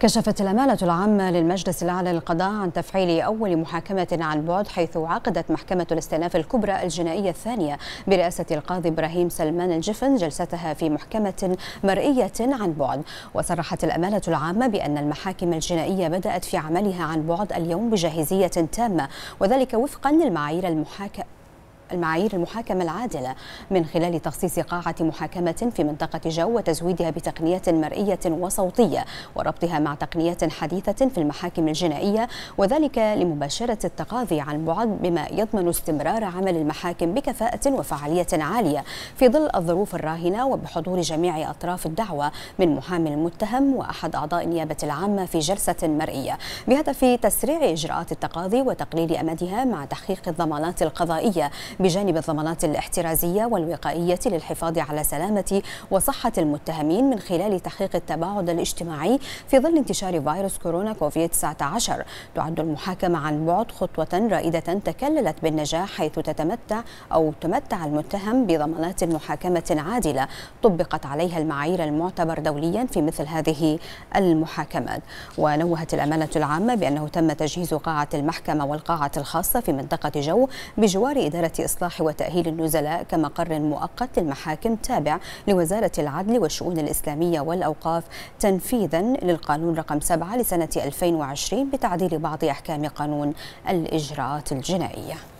كشفت الأمانة العامة للمجلس الأعلى للقضاء عن تفعيل أول محاكمة عن بعد حيث عقدت محكمة الاستئناف الكبرى الجنائية الثانية برئاسة القاضي إبراهيم سلمان الجفن جلستها في محكمة مرئية عن بعد وصرحت الأمانة العامة بأن المحاكم الجنائية بدأت في عملها عن بعد اليوم بجاهزية تامة وذلك وفقا للمعايير المحاكمة المعايير المحاكمة العادلة من خلال تخصيص قاعة محاكمة في منطقة جو وتزويدها بتقنيات مرئية وصوتية وربطها مع تقنيات حديثة في المحاكم الجنائية وذلك لمباشرة التقاضي عن بعد بما يضمن استمرار عمل المحاكم بكفاءة وفعالية عالية في ظل الظروف الراهنة وبحضور جميع أطراف الدعوة من محامي المتهم وأحد أعضاء النيابة العامة في جلسة مرئية بهدف تسريع إجراءات التقاضي وتقليل أمدها مع تحقيق الضمانات القضائية بجانب الضمانات الاحترازية والوقائية للحفاظ على سلامة وصحة المتهمين من خلال تحقيق التباعد الاجتماعي في ظل انتشار فيروس كورونا كوفيد 19 تعد المحاكمة عن بعد خطوة رائدة تكللت بالنجاح حيث تتمتع أو تمتع المتهم بضمانات محاكمة عادلة طبقت عليها المعايير المعتبر دوليا في مثل هذه المحاكمات ونوهت الأمانة العامة بأنه تم تجهيز قاعة المحكمة والقاعة الخاصة في منطقة جو بجوار إدارة إصلاح وتأهيل النزلاء كمقر مؤقت للمحاكم تابع لوزارة العدل والشؤون الإسلامية والأوقاف تنفيذا للقانون رقم 7 لسنة 2020 بتعديل بعض أحكام قانون الإجراءات الجنائية